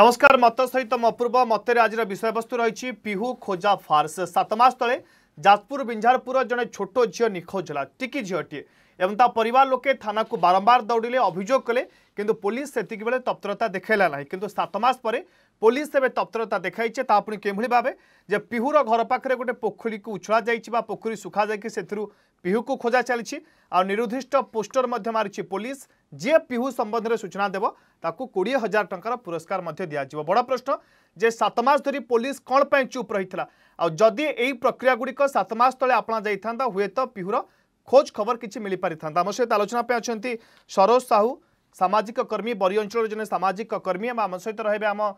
নমস্কার মত সহিত মো পূর্ব মতের আজ বিষয়বস্তু রয়েছে পিহু খোজা ফার্স সাত মাস তলে যাজপুর বিঞ্ঝারপুর জনে ছোট ঝিও নিখোঁজ হল টিকি ঝিওটিয়ে এবং তা পরিবার লোকে থানাকু বারম্বার দৌড়িলে অভিযোগ কলে কিন্তু পুলিশ সেতিকি বেড়ে তৎপরতা দেখাইলা না কিন্তু সাত মাস পরে পুলিশ এবে তৎপরতা দেখাইছে তা আপনি কেমনি ভাবে যে পিহুর ঘর পাখে গোটে পোখরীকে উছড়া যাই বা পোখরী শুখা যাই সেথু पिहू को खोजा चली निरुदिष्ट पोस्टर मारी पुलिस जे पिहू संबंध में सूचना देव ताकू कोड़े हजार टकर पुरस्कार दिज्व बड़ प्रश्न जे सतमास धरी पुलिस कौन पर चुप रही आदि यही प्रक्रिया गुड़िक सतमास ते अपना जाता हुए तो पिहूर खोज खबर किसी मिल पारि था आम सहित आलोचना पर अच्छा सरोज साहू सामाजिक कर्मी बरी अंचल जन सामाजिक कर्मी आम सहित रहा आम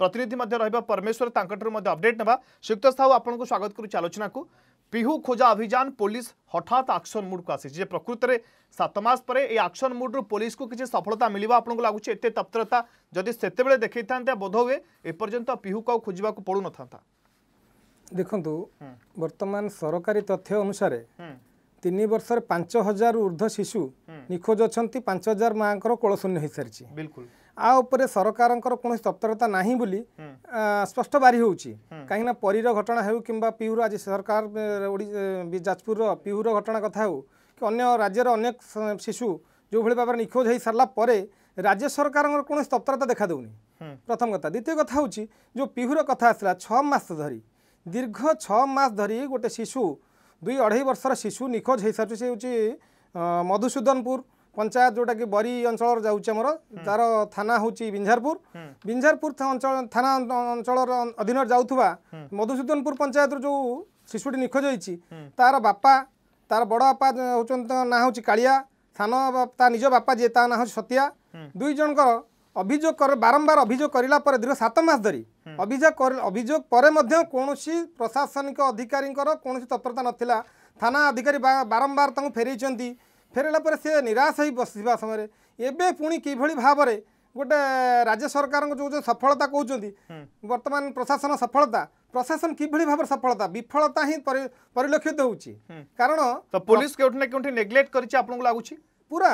प्रतिनिधि रहा परमेश्वर तुम्हें अपडेट ना सुक्त साहू आपको स्वागत करुच आलोचना को पिहू खोजा अभियान पुलिस हठात आक्शन मुड को आसी प्रकृत में सतमास पर यह आक्शन मुड्रु पुलिस को किसी सफलता मिले आपन लगुच एत तप्तरता जदि से देखे था बोध हुए एपर्त पिहू को खोजा पड़ू पड़ न था देखु बर्तमान हम्म। सरकारी तथ्य अनुसार हम्म। तीन वर्ष हजार ऊर्ध शिशु हम्म। निखोज अच्छा पांच हजार माँ कोलशून्य सारी बिलकुल આ ଉପରେ ସରକାରଙ୍କର କୌଣସି ତତ୍ପରତା ନାହିଁ ବୋଲି ସ୍ପଷ୍ଟ ବାରି ହେଉଛି କାହିଁକିନା ପରୀର ଘଟଣା ହେଉ କିମ୍ବା ପିଉର ଆଜି ସରକାର ଯାଜପୁରର ପିଉର ଘଟଣା କଥା ହେଉ କି ଅନ୍ୟ ରାଜ୍ୟର ଅନେକ ଶିଶୁ ଯେଉଁଭଳି ଭାବରେ ନିଖୋଜ ହୋଇସାରିଲା ପରେ ରାଜ୍ୟ ସରକାରଙ୍କର କୌଣସି ତତ୍ପରତା ଦେଖାଦେଉନି ପ୍ରଥମ କଥା ଦ୍ୱିତୀୟ କଥା ହେଉଛି ଯେଉଁ ପିହୁର କଥା ଆସିଲା ଛଅ ମାସ ଧରି ଦୀର୍ଘ ଛଅ ମାସ ଧରି ଗୋଟେ ଶିଶୁ ଦୁଇ ଅଢ଼େଇ ବର୍ଷର ଶିଶୁ ନିଖୋଜ ହୋଇସାରୁଛି ସେ ହେଉଛି ମଧୁସୂଦନପୁର ପଞ୍ଚାୟତ ଯେଉଁଟାକି ବରି ଅଞ୍ଚଳର ଯାଉଛି ଆମର ତାର ଥାନା ହେଉଛି ବିଞ୍ଝାରପୁର ବିଞ୍ଝାରପୁର ଅଞ୍ଚଳ ଥାନା ଅଞ୍ଚଳର ଅଧୀନରେ ଯାଉଥିବା ମଧୁସୂଦନପୁର ପଞ୍ଚାୟତରୁ ଯେଉଁ ଶିଶୁଟି ନିଖୋଜ ହୋଇଛି ତାର ବାପା ତାର ବଡ଼ ବାପା ହେଉଛନ୍ତି ତାଙ୍କ ନାଁ ହେଉଛି କାଳିଆ ସାନ ତା ନିଜ ବାପା ଯିଏ ତା ନାଁ ହେଉଛି ସତ୍ୟା ଦୁଇ ଜଣଙ୍କର ଅଭିଯୋଗ କର ବାରମ୍ବାର ଅଭିଯୋଗ କରିଲା ପରେ ଦୀର୍ଘ ସାତ ମାସ ଧରି ଅଭିଯୋଗ ଅଭିଯୋଗ ପରେ ମଧ୍ୟ କୌଣସି ପ୍ରଶାସନିକ ଅଧିକାରୀଙ୍କର କୌଣସି ତତ୍ପରତା ନଥିଲା ଥାନା ଅଧିକାରୀ ବାରମ୍ବାର ତାଙ୍କୁ ଫେରେଇଛନ୍ତି ଫେରିଲା ପରେ ସେ ନିରାଶ ହୋଇ ବସିଥିବା ସମୟରେ ଏବେ ପୁଣି କିଭଳି ଭାବରେ ଗୋଟେ ରାଜ୍ୟ ସରକାରଙ୍କ ଯେଉଁ ଯେଉଁ ସଫଳତା କହୁଛନ୍ତି ବର୍ତ୍ତମାନ ପ୍ରଶାସନ ସଫଳତା ପ୍ରଶାସନ କିଭଳି ଭାବରେ ସଫଳତା ବିଫଳତା ହିଁ ପରିଲକ୍ଷିତ ହେଉଛି କାରଣ ପୋଲିସ କେଉଁଠି ନା କେଉଁଠି ନେଗ୍ଲେକ୍ଟ କରିଛି ଆପଣଙ୍କୁ ଲାଗୁଛି ପୁରା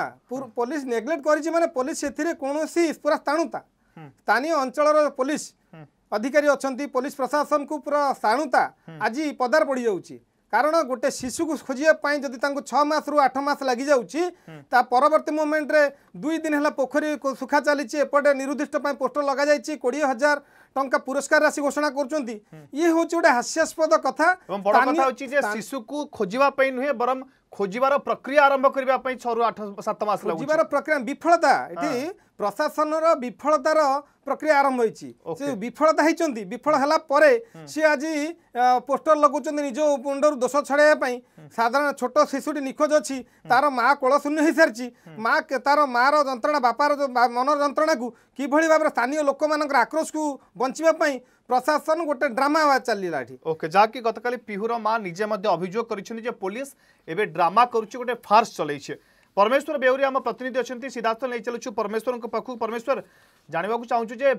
ପୋଲିସ ନେଗ୍ଲେକ୍ଟ କରିଛି ମାନେ ପୋଲିସ ସେଥିରେ କୌଣସି ପୁରା ସ୍ଥାଣୁତା ସ୍ଥାନୀୟ ଅଞ୍ଚଳର ପୋଲିସ ଅଧିକାରୀ ଅଛନ୍ତି ପୋଲିସ ପ୍ରଶାସନକୁ ପୁରା ସ୍ଥାଣୁତା ଆଜି ପଦାର ପଡ଼ିଯାଉଛି কারণ গোটে শিশুকে খোঁজা যদি তাঁর ছমাস রু আঠ মাস লাগি যাচ্ছি তা পরবর্তী মুভমেন্টরে দুই দিন হল পোখরী শুখা চালছে এপটে নিরুদ্দিষ্ট পোস্টর লগা যাই কোড়ি হাজার ଟଙ୍କା ପୁରସ୍କାର ରାଶି ଘୋଷଣା କରୁଛନ୍ତି ଇଏ ହେଉଛି ଗୋଟେ ହାସ୍ୟାସ୍ପଦ କଥା ବଡ଼ କଥା ହେଉଛି ଯେ ଶିଶୁକୁ ଖୋଜିବା ପାଇଁ ନୁହେଁ ବରଂ ଖୋଜିବାର ପ୍ରକ୍ରିୟା ଆରମ୍ଭ କରିବା ପାଇଁ ଛଅରୁ ଆଠ ସାତ ମାସ ଖୋଜିବାର ପ୍ରକ୍ରିୟା ବିଫଳତା ଏଠି ପ୍ରଶାସନର ବିଫଳତାର ପ୍ରକ୍ରିୟା ଆରମ୍ଭ ହୋଇଛି ସେ ବିଫଳତା ହେଇଛନ୍ତି ବିଫଳ ହେଲା ପରେ ସିଏ ଆଜି ପୋଷ୍ଟର ଲଗାଉଛନ୍ତି ନିଜ ମୁଣ୍ଡରୁ ଦୋଷ ଛଡ଼ାଇବା ପାଇଁ ସାଧାରଣ ଛୋଟ ଶିଶୁଟି ନିଖୋଜ ଅଛି ତାର ମା କୋଳଶୂନ୍ୟ ହୋଇସାରିଛି ମା ତାର ମାର ଯନ୍ତ୍ରଣା ବାପାର ମନର ଯନ୍ତ୍ରଣାକୁ କିଭଳି ଭାବରେ ସ୍ଥାନୀୟ ଲୋକମାନଙ୍କର ଆକ୍ରୋଶକୁ ବଞ୍ଚିବା ପାଇଁ ପ୍ରଶାସନ ଗୋଟେ ଡ୍ରାମା ଚାଲିଲା ଏଠି ଓକେ ଯାହାକି ଗତକାଲି ପିହୁର ମା ନିଜେ ମଧ୍ୟ ଅଭିଯୋଗ କରିଛନ୍ତି ଯେ ପୋଲିସ ଏବେ ଡ୍ରାମା କରୁଛି ଗୋଟେ ଫାର୍ସ ଚଲେଇଛି ପରମେଶ୍ୱର ବେଉରୀ ଆମ ପ୍ରତିନିଧି ଅଛନ୍ତି ସିଦ୍ଧାର୍ଥ ନେଇ ଚାଲୁଛୁ ପରମେଶ୍ୱରଙ୍କ ପାଖକୁ ପରମେଶ୍ୱର ଜାଣିବାକୁ ଚାହୁଁଛୁ ଯେ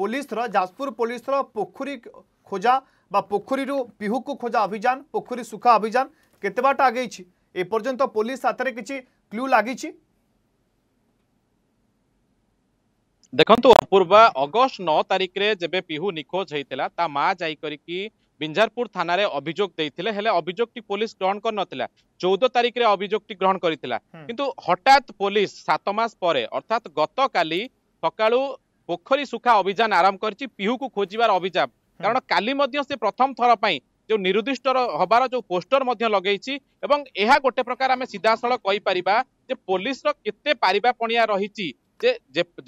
ପୋଲିସର ଯାଜପୁର ପୋଲିସର ପୋଖରୀ ଖୋଜା বা পোখরীরু পিহুকু খোঁজা অভিযান পোখরী শুখা অভিযান কেতবাটা আগেছি এপর্যন্ত পুলিশ হাতের কিছু ক্লু লাগিছে ଦେଖନ୍ତୁ ଅପୂର୍ବା ଅଗଷ୍ଟ ନଅ ତାରିଖରେ ଯେବେ ପିହୁ ନିଖୋଜ ହେଇଥିଲା ତା ମା ଯାଇକରିକି ବିଞ୍ଜାରପୁର ଥାନାରେ ଅଭିଯୋଗ ଦେଇଥିଲେ ହେଲେ ଅଭିଯୋଗଟି ପୋଲିସ ଗ୍ରହଣ କରିନଥିଲା ଚଉଦ ତାରିଖରେ ଅଭିଯୋଗଟି ଗ୍ରହଣ କରିଥିଲା କିନ୍ତୁ ହଠାତ୍ ପୋଲିସ ସାତ ମାସ ପରେ ଅର୍ଥାତ୍ ଗତକାଲି ସକାଳୁ ପୋଖରୀ ସୁଖା ଅଭିଯାନ ଆରମ୍ଭ କରିଛି ପିହୁକୁ ଖୋଜିବାର ଅଭିଯାନ କାରଣ କାଲି ମଧ୍ୟ ସେ ପ୍ରଥମ ଥର ପାଇଁ ଯେଉଁ ନିରୁଦ୍ଦିଷ୍ଟ ହବାର ଯେଉଁ ପୋଷ୍ଟର ମଧ୍ୟ ଲଗେଇଛି ଏବଂ ଏହା ଗୋଟେ ପ୍ରକାର ଆମେ ସିଧାସଳଖ କହିପାରିବା ଯେ ପୋଲିସର କେତେ ପାରିବା ପଣିଆ ରହିଛି ଯେ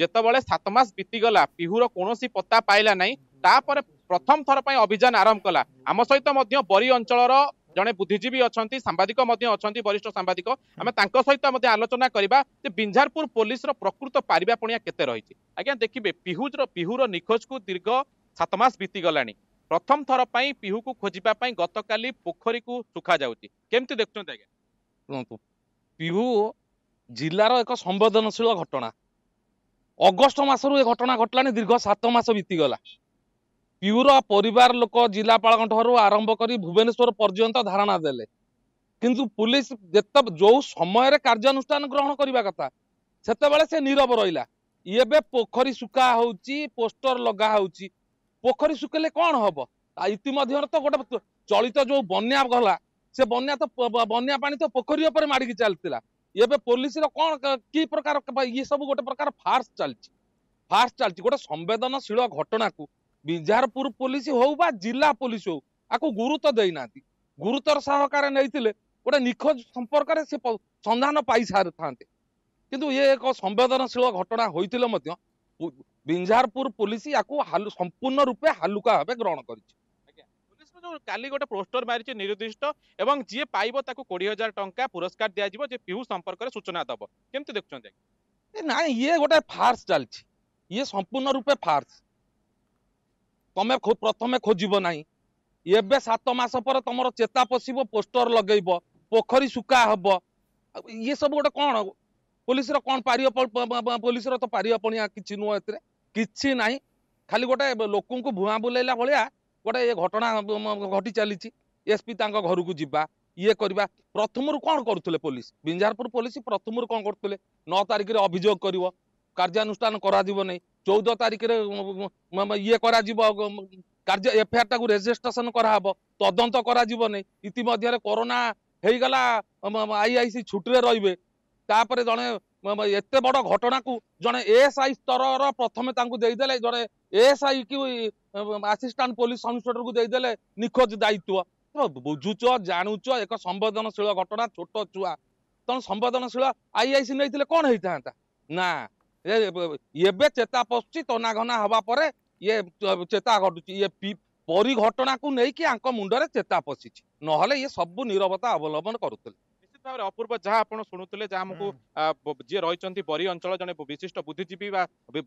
ଯେତେବେଳେ ସାତ ମାସ ବିତିଗଲା ପିହୁର କୌଣସି ପତ୍ତା ପାଇଲା ନାହିଁ ତାପରେ ପ୍ରଥମ ଥର ପାଇଁ ଅଭିଯାନ ଆରମ୍ଭ କଲା ଆମ ସହିତ ମଧ୍ୟ ବରୀ ଅଞ୍ଚଳର ଜଣେ ବୁଦ୍ଧିଜୀବୀ ଅଛନ୍ତି ସାମ୍ବାଦିକ ମଧ୍ୟ ଅଛନ୍ତି ବରିଷ୍ଠ ସାମ୍ବାଦିକ ଆମେ ତାଙ୍କ ସହିତ ମଧ୍ୟ ଆଲୋଚନା କରିବା ଯେ ବିଞ୍ଜାରପୁର ପୋଲିସର ପ୍ରକୃତ ପାରିବାପଣିଆ କେତେ ରହିଛି ଆଜ୍ଞା ଦେଖିବେ ପିହୁର ପିହୁର ନିଖୋଜକୁ ଦୀର୍ଘ ସାତ ମାସ ବିତିଗଲାଣି ପ୍ରଥମ ଥର ପାଇଁ ପିହୁକୁ ଖୋଜିବା ପାଇଁ ଗତକାଲି ପୋଖରୀକୁ ଶୁଖାଯାଉଛି କେମିତି ଦେଖୁଛନ୍ତି ଆଜ୍ଞା ପିହୁ ଜିଲ୍ଲାର ଏକ ସମ୍ବେଦନଶୀଳ ଘଟଣା ଅଗଷ୍ଟ ମାସରୁ ଏ ଘଟଣା ଘଟିଲାଣି ଦୀର୍ଘ ସାତ ମାସ ବିତିଗଲା ପିଉର ପରିବାର ଲୋକ ଜିଲ୍ଲାପାଳଙ୍କଠାରୁ ଆରମ୍ଭ କରି ଭୁବନେଶ୍ୱର ପର୍ଯ୍ୟନ୍ତ ଧାରଣା ଦେଲେ କିନ୍ତୁ ପୁଲିସ ଯେତେ ଯୋଉ ସମୟରେ କାର୍ଯ୍ୟାନୁଷ୍ଠାନ ଗ୍ରହଣ କରିବା କଥା ସେତେବେଳେ ସେ ନୀରବ ରହିଲା ଏବେ ପୋଖରୀ ଶୁକା ହେଉଛି ପୋଷ୍ଟର ଲଗା ହେଉଛି ପୋଖରୀ ଶୁକେଇଲେ କ'ଣ ହବ ଇତିମଧ୍ୟରେ ତ ଗୋଟେ ଚଳିତ ଯୋଉ ବନ୍ୟା ଗଲା ସେ ବନ୍ୟା ତ ବନ୍ୟା ପାଣି ତ ପୋଖରୀ ଉପରେ ମାଡ଼ିକି ଚାଲିଥିଲା ଏବେ ପୋଲିସର କ'ଣ କି ପ୍ରକାର ଇଏ ସବୁ ଗୋଟେ ପ୍ରକାର ଫାର୍ସ ଚାଲିଛି ଫାର୍ସ ଚାଲିଛି ଗୋଟେ ସମ୍ବେଦନଶୀଳ ଘଟଣାକୁ ବିଝାରପୁର ପୋଲିସ ହଉ ବା ଜିଲ୍ଲା ପୋଲିସ ହଉ ଆକୁ ଗୁରୁତ୍ୱ ଦେଇନାହାନ୍ତି ଗୁରୁତର ସହକାରେ ନେଇଥିଲେ ଗୋଟେ ନିଖୋଜ ସମ୍ପର୍କରେ ସେ ସନ୍ଧାନ ପାଇସାରିଥାନ୍ତେ କିନ୍ତୁ ଇଏ ଏକ ସମ୍ବେଦନଶୀଳ ଘଟଣା ହୋଇଥିଲେ ମଧ୍ୟ ବିଞ୍ଝାରପୁର ପୋଲିସ ଆକୁ ସମ୍ପୂର୍ଣ୍ଣ ରୂପେ ହାଲୁକା ଭାବେ ଗ୍ରହଣ କରିଛି ଯୋଉ କାଲି ଗୋଟେ ପୋଷ୍ଟର ମାରିଛି ନିରୁଦ୍ଦିଷ୍ଟ ଏବଂ ଯିଏ ପାଇବ ତାକୁ କୋଡ଼ିଏ ହଜାର ଟଙ୍କା ପୁରସ୍କାର ଦିଆଯିବ ଯେ ପିୟୁ ସମ୍ପର୍କରେ ସୂଚନା ଦେବ କେମିତି ଦେଖୁଛନ୍ତି ନାଇଁ ଇଏ ଗୋଟେ ଫାର୍ସ ଚାଲିଛି ଇଏ ସମ୍ପୂର୍ଣ୍ଣ ରୂପେ ଫାର୍ସ ତମେ ପ୍ରଥମେ ଖୋଜିବ ନାହିଁ ଏବେ ସାତ ମାସ ପରେ ତମର ଚେତା ପଶିବ ପୋଷ୍ଟର ଲଗେଇବ ପୋଖରୀ ଶୁକା ହବ ଇଏ ସବୁ ଗୋଟେ କ'ଣ ପୋଲିସର କ'ଣ ପାରିବ ପୋଲିସର ତ ପାରିବପଣିଆ କିଛି ନୁହଁ ଏଥିରେ କିଛି ନାହିଁ ଖାଲି ଗୋଟେ ଲୋକଙ୍କୁ ଭୁଆଁ ବୁଲେଇଲା ଭଳିଆ ଗୋଟେ ଏ ଘଟଣା ଘଟି ଚାଲିଛି ଏସ୍ପି ତାଙ୍କ ଘରକୁ ଯିବା ଇଏ କରିବା ପ୍ରଥମରୁ କ'ଣ କରୁଥିଲେ ପୋଲିସ ବିଞ୍ଜାରପୁର ପୋଲିସ ପ୍ରଥମରୁ କ'ଣ କରୁଥିଲେ ନଅ ତାରିଖରେ ଅଭିଯୋଗ କରିବ କାର୍ଯ୍ୟାନୁଷ୍ଠାନ କରାଯିବ ନାହିଁ ଚଉଦ ତାରିଖରେ ଇଏ କରାଯିବ କାର୍ଯ୍ୟ ଏଫଆଇଆର୍ଟାକୁ ରେଜିଷ୍ଟ୍ରେସନ କରାହେବ ତଦନ୍ତ କରାଯିବ ନାହିଁ ଇତିମଧ୍ୟରେ କରୋନା ହେଇଗଲା ଆଇଆଇସି ଛୁଟିରେ ରହିବେ ତାପରେ ଜଣେ ଏତେ ବଡ଼ ଘଟଣାକୁ ଜଣେ ଏଏସ୍ଆଇ ସ୍ତରର ପ୍ରଥମେ ତାଙ୍କୁ ଦେଇଦେଲେ ଜଣେ ଏଏସ୍ଆଇ କି ଆସିଷ୍ଟାଣ୍ଟ ପୋଲିସ କମିଶନରକୁ ଦେଇଦେଲେ ନିଖୋଜ ଦାୟିତ୍ୱ ବୁଝୁଛ ଜାଣୁଛ ଏକ ସମ୍ବେଦନଶୀଳ ଘଟଣା ଛୋଟ ଛୁଆ ତେଣୁ ସମ୍ବେଦନଶୀଳ ଆଇଆଇସି ନେଇଥିଲେ କ'ଣ ହେଇଥାନ୍ତା ନା ଏବେ ଚେତା ପଶୁଛି ତନାଘନା ହେବା ପରେ ଇଏ ଚେତା ଘଟୁଛି ଇଏ ପରି ଘଟଣାକୁ ନେଇକି ଆଙ୍କ ମୁଣ୍ଡରେ ଚେତା ପଶିଛି ନହେଲେ ଇଏ ସବୁ ନିରବତା ଅବଲମ୍ବନ କରୁଥିଲେ ভাবে অপূর্ব যা আপনার শুণুলে যা আমি যে রয়েছেন বরী অঞ্চল জন বিশিষ্ট বুদ্ধিজীবী বা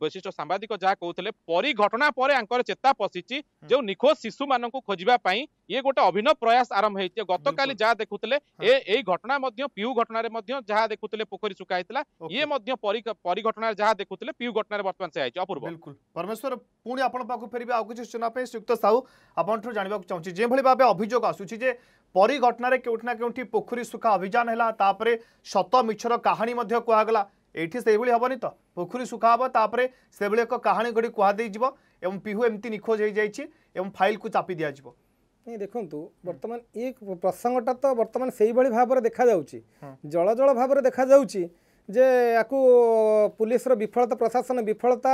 বিশিষ্ট সাংবাদিক যা কৌলে পরী ঘটনা পরে আঙ্কর চেতা পশিছি যে নিখোজ শিশু মানুষ খোঁজা ইয়ে গোটে অভিনব প্রয়াস আরম্ভ হয়েছে গতকাল যা দেখুলে এই ঘটনা মধ্যে পিউ ঘটনার মধ্যে যা দেখুলে পোখরী শুকা হয়েছিল ইয়ে মধ্যে পরী ঘটনার যা দেখুলে পিউ ঘটনার বর্তমান সে হয়েছে অপূর্ব বিলকুল পরমেশ্বর পুঁ আপনার পাখু ফেরবে আউ সূচনা সংযুক্ত সাহু আপনার জাঁয়া চাহুছি যেভাবে ভাবে অভিযোগ আসুচি যে পরি ঘটনার কেউটি না কেউটি পোখরী শুখা অভিযান হল তাপরে সত মিছর কাহিনী কুহগলা এইটি সেইভাবে হবনি তো পোখরী শুখা হব তাপরে সেভাবে এক কাহিনী ঘটি কুহযাইব এবং পিহু এমতি নিখোজ হয়ে যাই এবং ফাইল কু চাপি দিয়া দিয়াযিব ଦେଖନ୍ତୁ ବର୍ତ୍ତମାନ ଏ ପ୍ରସଙ୍ଗଟା ତ ବର୍ତ୍ତମାନ ସେଇଭଳି ଭାବରେ ଦେଖାଯାଉଛି ଜଳ ভাবে দেখা যাচ্ছে যে আকু ପୁଲିସର বিফলতা প্রশাসন বিফলতা